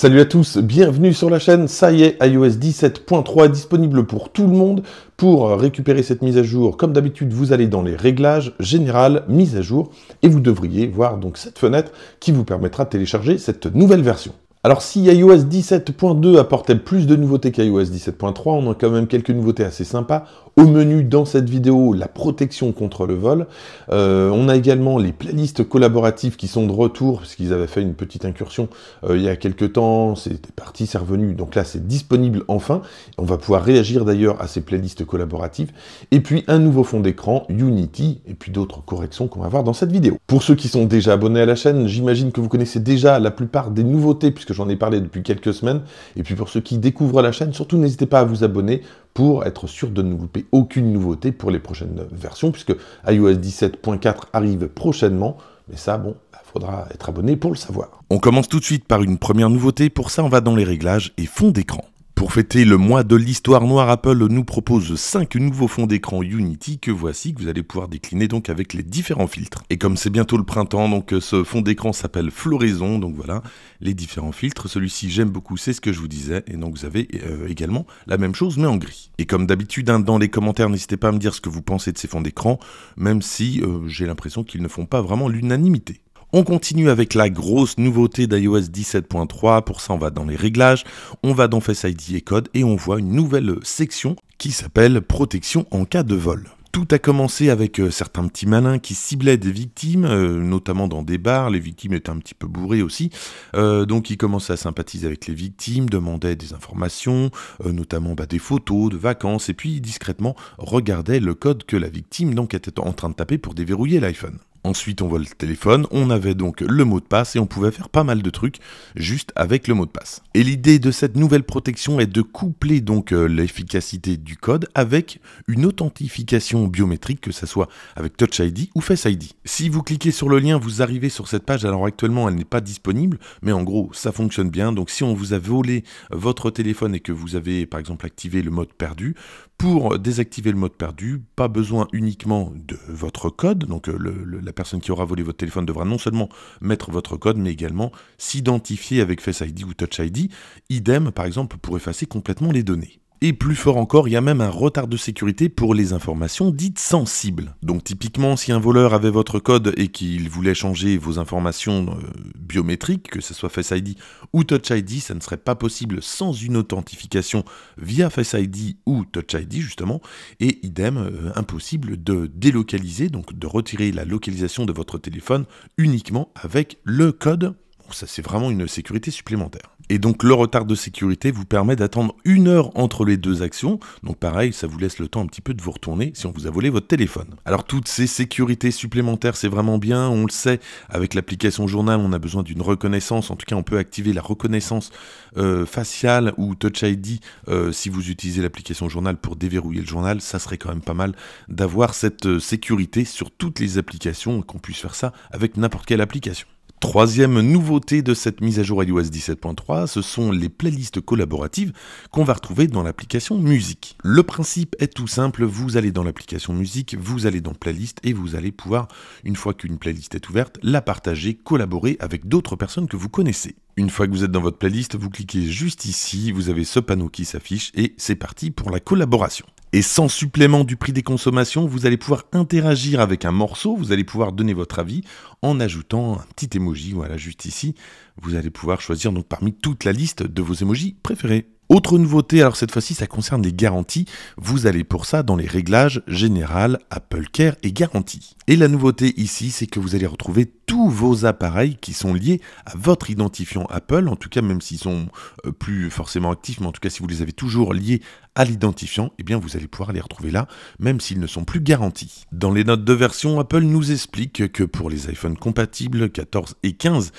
Salut à tous, bienvenue sur la chaîne, ça y est, iOS 17.3 disponible pour tout le monde. Pour récupérer cette mise à jour, comme d'habitude, vous allez dans les réglages, général, mise à jour, et vous devriez voir donc cette fenêtre qui vous permettra de télécharger cette nouvelle version. Alors si iOS 17.2 apportait plus de nouveautés qu'iOS 17.3, on a quand même quelques nouveautés assez sympas. Au menu dans cette vidéo, la protection contre le vol. Euh, on a également les playlists collaboratives qui sont de retour, puisqu'ils avaient fait une petite incursion euh, il y a quelques temps, c'était parti, c'est revenu. Donc là, c'est disponible enfin. On va pouvoir réagir d'ailleurs à ces playlists collaboratives. Et puis un nouveau fond d'écran, Unity, et puis d'autres corrections qu'on va voir dans cette vidéo. Pour ceux qui sont déjà abonnés à la chaîne, j'imagine que vous connaissez déjà la plupart des nouveautés, puisque j'en ai parlé depuis quelques semaines. Et puis pour ceux qui découvrent la chaîne, surtout n'hésitez pas à vous abonner pour être sûr de ne louper aucune nouveauté pour les prochaines versions, puisque iOS 17.4 arrive prochainement. Mais ça, bon, il bah, faudra être abonné pour le savoir. On commence tout de suite par une première nouveauté. Pour ça, on va dans les réglages et fond d'écran. Pour fêter le mois de l'histoire noire, Apple nous propose 5 nouveaux fonds d'écran Unity que voici, que vous allez pouvoir décliner donc avec les différents filtres. Et comme c'est bientôt le printemps, donc euh, ce fond d'écran s'appelle Floraison, donc voilà, les différents filtres. Celui-ci j'aime beaucoup, c'est ce que je vous disais, et donc vous avez euh, également la même chose mais en gris. Et comme d'habitude, hein, dans les commentaires, n'hésitez pas à me dire ce que vous pensez de ces fonds d'écran, même si euh, j'ai l'impression qu'ils ne font pas vraiment l'unanimité. On continue avec la grosse nouveauté d'iOS 17.3, pour ça on va dans les réglages, on va dans Face ID et code et on voit une nouvelle section qui s'appelle protection en cas de vol. Tout a commencé avec euh, certains petits malins qui ciblaient des victimes, euh, notamment dans des bars. Les victimes étaient un petit peu bourrées aussi. Euh, donc ils commençaient à sympathiser avec les victimes, demandaient des informations, notamment bah, des photos de vacances, et puis discrètement regardaient le code que la victime donc, était en train de taper pour déverrouiller l'iPhone. Ensuite, on voit le téléphone, on avait donc le mot de passe et on pouvait faire pas mal de trucs juste avec le mot de passe. Et l'idée de cette nouvelle protection est de coupler donc euh, l'efficacité du code avec une authentification biométrique, que ce soit avec Touch ID ou Face ID. Si vous cliquez sur le lien, vous arrivez sur cette page. Alors actuellement, elle n'est pas disponible, mais en gros, ça fonctionne bien. Donc si on vous a volé votre téléphone et que vous avez par exemple activé le mode perdu, pour désactiver le mode perdu, pas besoin uniquement de votre code, donc euh, la personne qui aura volé votre téléphone devra non seulement mettre votre code, mais également s'identifier avec Face ID ou Touch ID. Idem, par exemple, pour effacer complètement les données. Et plus fort encore, il y a même un retard de sécurité pour les informations dites sensibles. Donc typiquement, si un voleur avait votre code et qu'il voulait changer vos informations euh, biométriques, que ce soit Face ID ou Touch ID, ça ne serait pas possible sans une authentification via Face ID ou Touch ID justement. Et idem, euh, impossible de délocaliser, donc de retirer la localisation de votre téléphone uniquement avec le code ça c'est vraiment une sécurité supplémentaire. Et donc le retard de sécurité vous permet d'attendre une heure entre les deux actions. Donc pareil, ça vous laisse le temps un petit peu de vous retourner si on vous a volé votre téléphone. Alors toutes ces sécurités supplémentaires, c'est vraiment bien. On le sait, avec l'application journal, on a besoin d'une reconnaissance. En tout cas, on peut activer la reconnaissance euh, faciale ou Touch ID euh, si vous utilisez l'application journal pour déverrouiller le journal. Ça serait quand même pas mal d'avoir cette euh, sécurité sur toutes les applications et qu'on puisse faire ça avec n'importe quelle application. Troisième nouveauté de cette mise à jour iOS 17.3, ce sont les playlists collaboratives qu'on va retrouver dans l'application Musique. Le principe est tout simple, vous allez dans l'application Musique, vous allez dans Playlist et vous allez pouvoir, une fois qu'une playlist est ouverte, la partager, collaborer avec d'autres personnes que vous connaissez. Une fois que vous êtes dans votre playlist, vous cliquez juste ici, vous avez ce panneau qui s'affiche et c'est parti pour la collaboration. Et sans supplément du prix des consommations, vous allez pouvoir interagir avec un morceau, vous allez pouvoir donner votre avis en ajoutant un petit emoji, voilà, juste ici. Vous allez pouvoir choisir donc parmi toute la liste de vos emojis préférés. Autre nouveauté, alors cette fois-ci ça concerne les garanties, vous allez pour ça dans les réglages général, Apple Care et garantie. Et la nouveauté ici, c'est que vous allez retrouver tous vos appareils qui sont liés à votre identifiant Apple, en tout cas même s'ils sont euh, plus forcément actifs, mais en tout cas si vous les avez toujours liés à l'identifiant, eh bien vous allez pouvoir les retrouver là, même s'ils ne sont plus garantis. Dans les notes de version, Apple nous explique que pour les iPhones compatibles 14 et 15,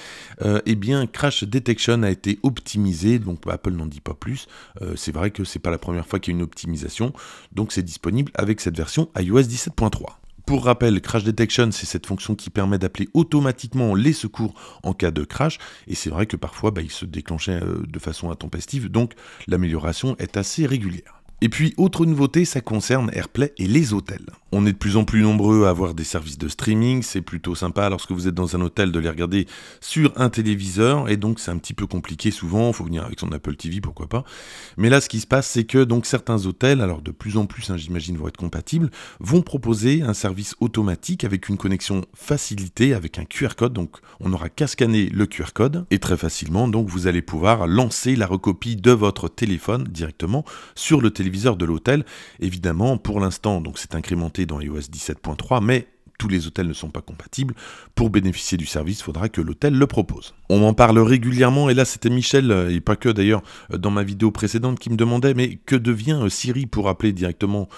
euh, eh bien Crash Detection a été optimisé, donc Apple n'en dit pas plus. Euh, c'est vrai que c'est pas la première fois qu'il y a une optimisation, donc c'est disponible avec cette version iOS 17.3. Pour rappel, Crash Detection, c'est cette fonction qui permet d'appeler automatiquement les secours en cas de crash. Et c'est vrai que parfois, bah, il se déclenchait euh, de façon intempestive, donc l'amélioration est assez régulière. Et puis, autre nouveauté, ça concerne Airplay et les hôtels. On est de plus en plus nombreux à avoir des services de streaming, c'est plutôt sympa lorsque vous êtes dans un hôtel de les regarder sur un téléviseur, et donc c'est un petit peu compliqué souvent, faut venir avec son Apple TV, pourquoi pas. Mais là, ce qui se passe, c'est que donc certains hôtels, alors de plus en plus, hein, j'imagine, vont être compatibles, vont proposer un service automatique avec une connexion facilitée, avec un QR code, donc on aura qu'à scanner le QR code, et très facilement, donc vous allez pouvoir lancer la recopie de votre téléphone directement sur le téléphone viseur de l'hôtel. Évidemment, pour l'instant, donc c'est incrémenté dans iOS 17.3, mais tous les hôtels ne sont pas compatibles. Pour bénéficier du service, il faudra que l'hôtel le propose. On en parle régulièrement, et là c'était Michel, euh, et pas que d'ailleurs, euh, dans ma vidéo précédente, qui me demandait, mais que devient euh, Siri pour appeler directement,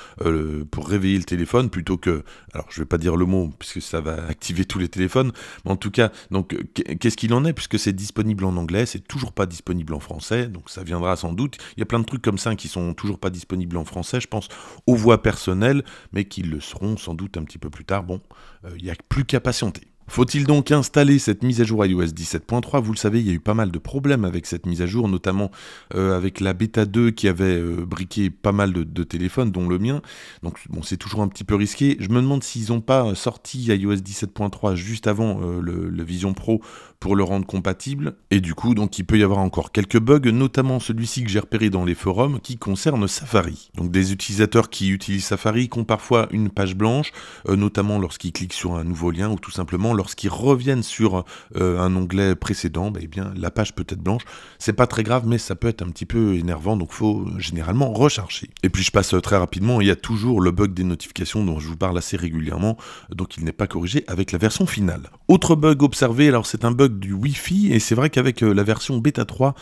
pour réveiller le téléphone, plutôt que, alors je ne vais pas dire le mot, puisque ça va activer tous les téléphones, mais en tout cas, donc qu'est-ce qu'il en est, puisque c'est disponible en anglais, c'est toujours pas disponible en français, donc ça viendra sans doute. Il y a plein de trucs comme ça qui sont toujours pas disponibles en français, je pense aux voix personnelles, mais qui le seront sans doute un petit peu plus tard. Bon, euh, il n'y a plus qu'à patienter. Faut-il donc installer cette mise à jour iOS 17.3 Vous le savez, il y a eu pas mal de problèmes avec cette mise à jour, notamment euh, avec la bêta 2 qui avait euh, briqué pas mal de, téléphones, dont le mien. Donc bon, c'est toujours un petit peu risqué. Je me demande s'ils n'ont pas euh, sorti iOS 17.3 juste avant le, Vision Pro pour le rendre compatible. Et du coup, donc il peut y avoir encore quelques bugs, notamment celui-ci que j'ai repéré dans les forums qui concerne Safari. Donc des utilisateurs qui utilisent Safari qui ont parfois une page blanche, notamment lorsqu'ils cliquent sur un nouveau lien ou tout simplement lorsqu'ils reviennent sur euh, un onglet précédent, bah, eh bien, la page peut être blanche. C'est pas très grave, mais ça peut être un petit peu énervant, donc faut euh, généralement recharger. Et puis je passe euh, très rapidement, il y a toujours le bug des notifications dont je vous parle assez régulièrement, donc il n'est pas corrigé avec la version finale. Autre bug observé, alors c'est un bug du Wi-Fi, et c'est vrai qu'avec la version bêta 3,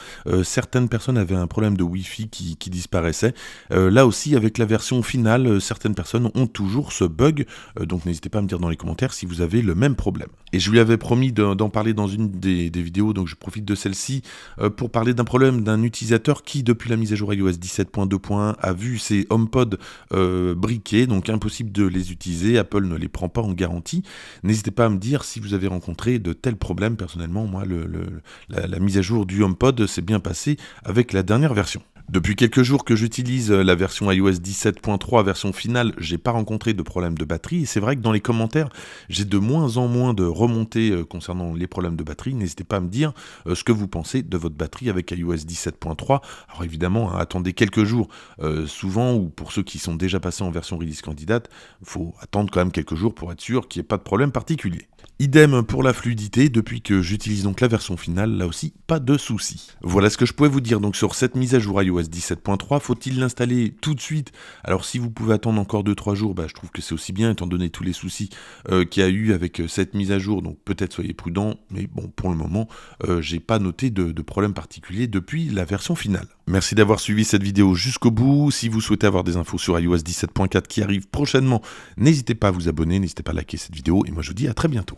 certaines personnes avaient un problème de Wi-Fi qui, disparaissait. là aussi, avec la version finale, certaines personnes ont toujours ce bug, donc n'hésitez pas à me dire dans les commentaires si vous avez le même problème. Et je lui avais promis d'en parler dans une des, vidéos, donc je profite de celle-ci euh, pour parler d'un problème d'un utilisateur qui, depuis la mise à jour iOS 17.2.1, a vu ses HomePod euh, briqués, donc impossible de les utiliser. Apple ne les prend pas en garantie. N'hésitez pas à me dire si vous avez rencontré de tels problèmes. Personnellement, moi, la, la mise à jour du HomePod s'est bien passée avec la dernière version. Depuis quelques jours que j'utilise euh, la version iOS 17.3, version finale, j'ai pas rencontré de problème de batterie. Et c'est vrai que dans les commentaires, j'ai de moins en moins de remontées euh, concernant les problèmes de batterie. N'hésitez pas à me dire euh, ce que vous pensez de votre batterie avec iOS 17.3. Alors évidemment, hein, attendez quelques jours. souvent, ou pour ceux qui sont déjà passés en version release candidate, faut attendre quand même quelques jours pour être sûr qu'il n'y ait pas de problème particulier. Idem pour la fluidité, depuis que j'utilise donc la version finale, là aussi, pas de soucis. Voilà ce que je pouvais vous dire donc sur cette mise à jour iOS iOS 17.3. Faut-il l'installer tout de suite Alors si vous pouvez attendre encore 2-3 jours, bah, je trouve que c'est aussi bien étant donné tous les soucis euh, qu'il y a eu avec euh, cette mise à jour. Donc peut-être soyez prudent. mais bon, pour le moment, je euh, j'ai pas noté de, de problème particulier depuis la version finale. Merci d'avoir suivi cette vidéo jusqu'au bout. Si vous souhaitez avoir des infos sur iOS 17.4 qui arrive prochainement, n'hésitez pas à vous abonner, n'hésitez pas à liker cette vidéo et moi je vous dis à très bientôt.